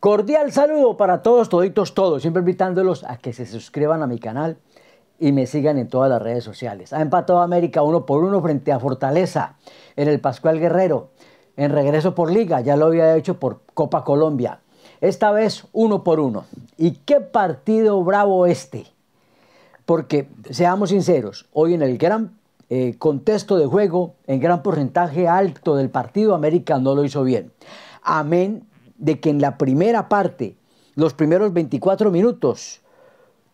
Cordial saludo para todos, toditos, todos. Siempre invitándolos a que se suscriban a mi canal y me sigan en todas las redes sociales. Ha empatado América uno por uno frente a Fortaleza en el Pascual Guerrero. En regreso por Liga, ya lo había hecho por Copa Colombia. Esta vez uno por uno. ¿Y qué partido bravo este? Porque, seamos sinceros, hoy en el gran eh, contexto de juego, en gran porcentaje alto del partido, América no lo hizo bien. Amén de que en la primera parte, los primeros 24 minutos,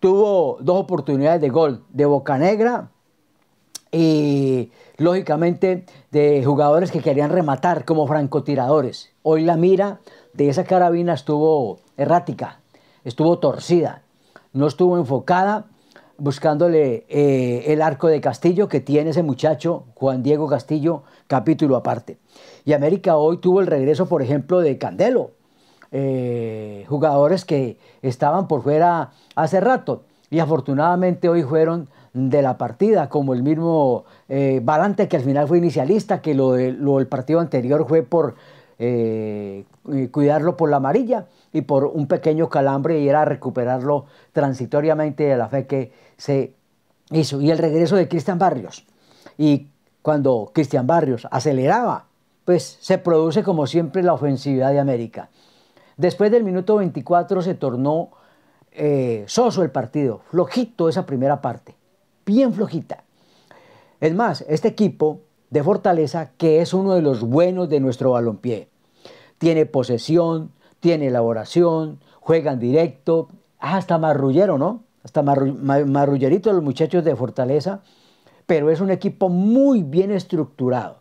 tuvo dos oportunidades de gol de boca negra y lógicamente de jugadores que querían rematar como francotiradores. Hoy la mira de esa carabina estuvo errática, estuvo torcida, no estuvo enfocada buscándole eh, el arco de Castillo que tiene ese muchacho, Juan Diego Castillo, capítulo aparte. Y América hoy tuvo el regreso, por ejemplo, de Candelo, eh, jugadores que estaban por fuera hace rato y afortunadamente hoy fueron de la partida, como el mismo eh, Balante que al final fue inicialista, que lo, partido anterior fue por eh, cuidarlo por la amarilla y por un pequeño calambre y era recuperarlo transitoriamente de la fe que se hizo. Y el regreso de Cristian Barrios. Y cuando Cristian Barrios aceleraba, pues se produce como siempre la ofensividad de América. Después del minuto 24 se tornó eh, soso el partido, flojito esa primera parte, bien flojita. Es más, este equipo de Fortaleza, que es uno de los buenos de nuestro balompié, tiene posesión, tiene elaboración, juegan directo, hasta ah, marrullero, ¿no? Hasta marrullerito los muchachos de Fortaleza, pero es un equipo muy bien estructurado.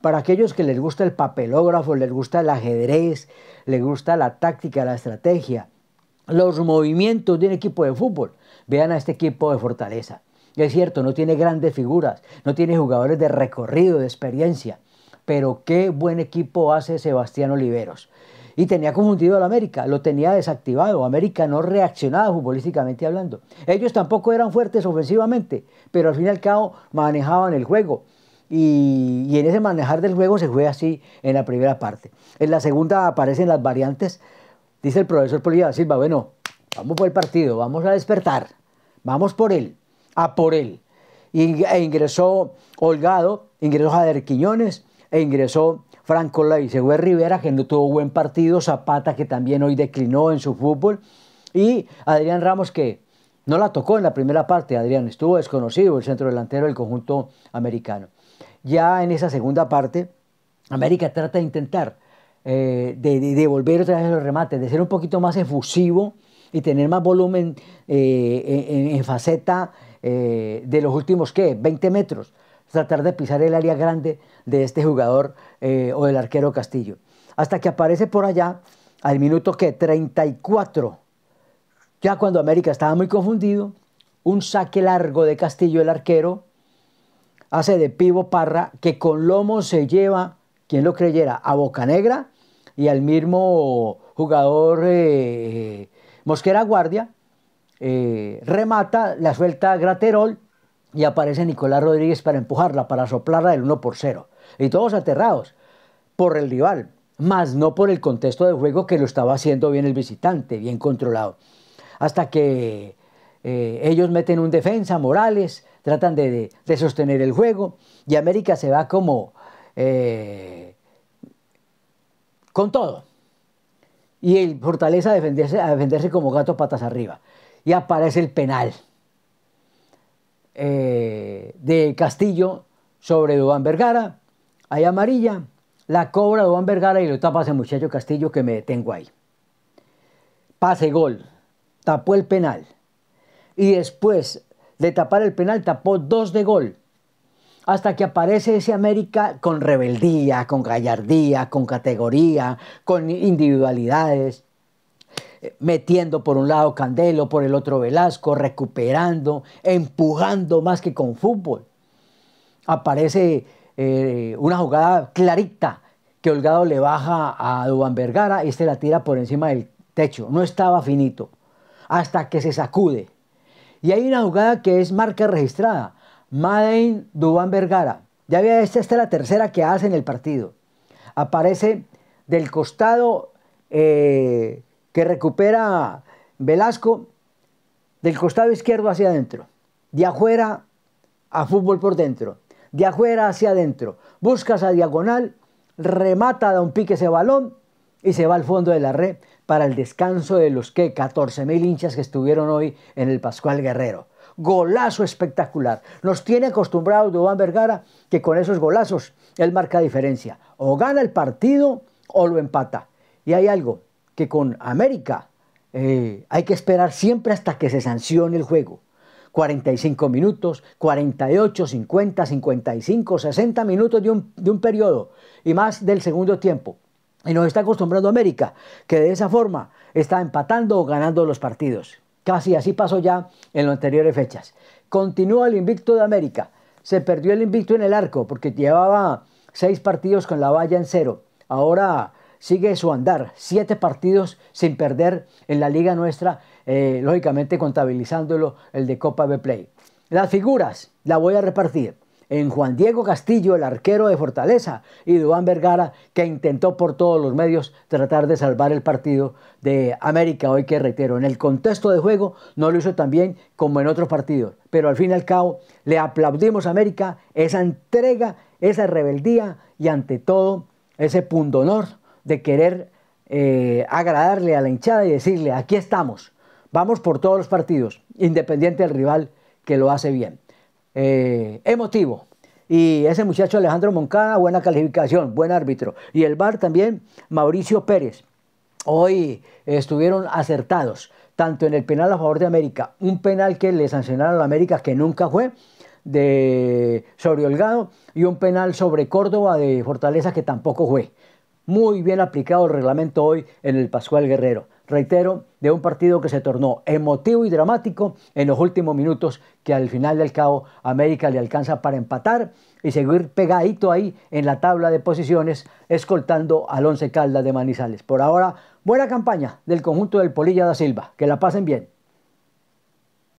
Para aquellos que les gusta el papelógrafo, les gusta el ajedrez, les gusta la táctica, la estrategia, los movimientos de un equipo de fútbol, vean a este equipo de Fortaleza. Es cierto, no tiene grandes figuras, no tiene jugadores de recorrido, de experiencia, pero qué buen equipo hace Sebastián Oliveros y tenía confundido la América, lo tenía desactivado. América no reaccionaba futbolísticamente hablando. Ellos tampoco eran fuertes ofensivamente, pero al fin y al cabo manejaban el juego. Y, en ese manejar del juego se fue así en la primera parte. En la segunda aparecen las variantes. Dice el profesor Polilla Silva, bueno, vamos por el partido, vamos a despertar, vamos por él, a por él. E ingresó Holgado, ingresó Jader Quiñones e ingresó Franco Leiseguer Rivera, que no tuvo buen partido, Zapata, que también hoy declinó en su fútbol, y Adrián Ramos, que no la tocó en la primera parte, Adrián, estuvo desconocido el centro delantero del conjunto americano. Ya en esa segunda parte, América trata de intentar devolver eh, de, otra vez los remates, de ser un poquito más efusivo y tener más volumen eh, en, faceta eh, de los últimos, ¿qué? 20 metros tratar de pisar el área grande de este jugador eh, o del arquero Castillo. Hasta que aparece por allá al minuto que 34, ya cuando América estaba muy confundido, un saque largo de Castillo el arquero, hace de Pivo Parra, que con lomo se lleva, quien lo creyera, a Boca Negra y al mismo jugador eh, Mosquera Guardia, eh, remata, la suelta Graterol y aparece Nicolás Rodríguez para empujarla, para soplarla del 1 por 0. Y todos aterrados por el rival, más no por el contexto de juego que lo estaba haciendo bien el visitante, bien controlado. Hasta que eh, ellos meten un defensa, Morales, tratan de, sostener el juego y América se va como eh, con todo. Y el Fortaleza a a defenderse como gato patas arriba. Y aparece el penal. Eh, de Castillo sobre Dubán Vergara. ahí amarilla, la cobra Dubán Vergara y lo tapa ese muchacho Castillo que me detengo ahí. Pase gol, tapó el penal. Y después de tapar el penal, tapó dos de gol. Hasta que aparece ese América con rebeldía, con gallardía, con categoría, con individualidades metiendo por un lado Candelo, por el otro Velasco, recuperando, empujando más que con fútbol. Aparece eh, una jugada clarita que Holgado le baja a Dubán Vergara, y este la tira por encima del techo, no estaba finito, hasta que se sacude. Y hay una jugada que es marca registrada, Madein Dubán Vergara. Ya había esta, es la tercera que hace en el partido. Aparece del costado eh, que recupera Velasco del costado izquierdo hacia adentro, de afuera a fútbol por dentro, de afuera hacia adentro, busca esa diagonal, remata, da un pique ese balón y se va al fondo de la red para el descanso de los que 14.000 hinchas que estuvieron hoy en el Pascual Guerrero. Golazo espectacular. Nos tiene acostumbrado Dubán Vergara que con esos golazos él marca diferencia. O gana el partido o lo empata. Y hay algo, que con América eh, hay que esperar siempre hasta que se sancione el juego. 45 minutos, 48, 50, 55, 60 minutos de un, de un periodo y más del segundo tiempo. Y nos está acostumbrando América, que de esa forma está empatando o ganando los partidos. Casi así pasó ya en las anteriores fechas. Continúa el invicto de América. Se perdió el invicto en el arco porque llevaba seis partidos con la valla en cero. Ahora sigue su andar, siete partidos sin perder en la liga nuestra, eh, lógicamente contabilizándolo el de Copa B Play Las figuras las voy a repartir en Juan Diego Castillo, el arquero de Fortaleza, y Duan Vergara, que intentó por todos los medios tratar de salvar el partido de América, hoy que reitero, en el contexto de juego no lo hizo tan bien como en otros partidos, pero al fin y al cabo le aplaudimos a América esa entrega, esa rebeldía y ante todo ese pundonor de querer eh, agradarle a la hinchada y decirle, aquí estamos, vamos por todos los partidos, independiente del rival que lo hace bien. Eh, emotivo. Y ese muchacho Alejandro Moncada, buena calificación, buen árbitro. Y el bar también, Mauricio Pérez. Hoy estuvieron acertados, tanto en el penal a favor de América, un penal que le sancionaron a América que nunca fue, de sobre Holgado, y un penal sobre Córdoba de Fortaleza que tampoco fue. Muy bien aplicado el reglamento hoy en el Pascual Guerrero. Reitero, de un partido que se tornó emotivo y dramático en los últimos minutos, que al final del cabo América le alcanza para empatar y seguir pegadito ahí en la tabla de posiciones, escoltando al Once Caldas de Manizales. Por ahora, buena campaña del conjunto del Polilla da Silva. Que la pasen bien.